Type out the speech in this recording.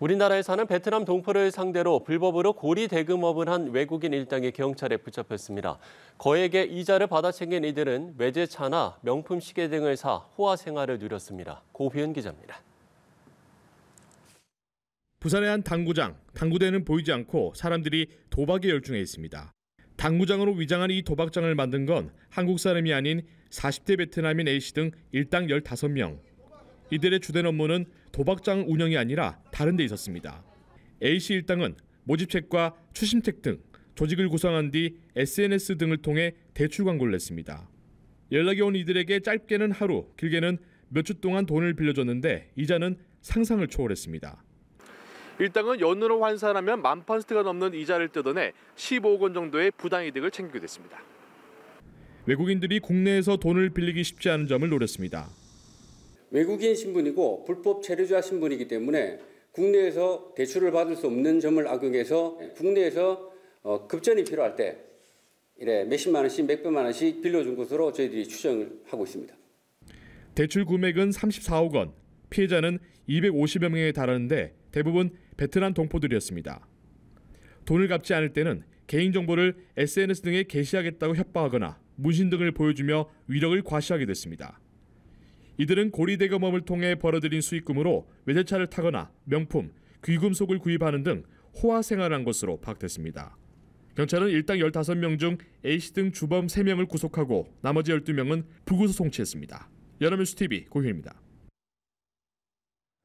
우리나라에 사는 베트남 동포를 상대로 불법으로 고리 대금업을 한 외국인 일당이 경찰에 붙잡혔습니다. 거액의 이자를 받아챙긴 이들은 외제차나 명품 시계 등을 사 호화 생활을 누렸습니다. 고비은 기자입니다. 부산의 한 당구장, 당구대는 보이지 않고 사람들이 도박에 열중해 있습니다. 당구장으로 위장한 이 도박장을 만든 건 한국 사람이 아닌 40대 베트남인 A씨 등 일당 15명, 이들의 주된 업무는 도박장 운영이 아니라 다른 데 있었습니다. A씨 일당은 모집책과 추심책 등 조직을 구성한 뒤 SNS 등을 통해 대출 광고를 냈습니다. 연락이 온 이들에게 짧게는 하루, 길게는 몇 주 동안 돈을 빌려줬는데 이자는 상상을 초월했습니다. 일당은 연으로 환산하면 만 퍼센트가 넘는 이자를 뜯어내 15억 원 정도의 부당이득을 챙기게 됐습니다. 외국인들이 국내에서 돈을 빌리기 쉽지 않은 점을 노렸습니다. 외국인 신분이고 불법 체류자 신분이기 때문에 국내에서 대출을 받을 수 없는 점을 악용해서 네. 국내에서 어, 급전이 필요할 때 이래 몇십만 원씩 몇백만 원씩 빌려준 것으로 저희들이 추정을 하고 있습니다. 대출 금액은 34억 원, 피해자는 250여 명에 달하는데 대부분 베트남 동포들이었습니다. 돈을 갚지 않을 때는 개인정보를 SNS 등에 게시하겠다고 협박하거나 문신 등을 보여주며 위력을 과시하게 됐습니다. 이들은 고리대금업을 통해 벌어들인 수익금으로 외제차를 타거나 명품, 귀금속을 구입하는 등 호화 생활한 것으로 파악됐습니다. 경찰은 일당 15명 중 A씨 등 주범 3명을 구속하고 나머지 12명은 불구속 송치했습니다. 여러분스 TV 고현입니다.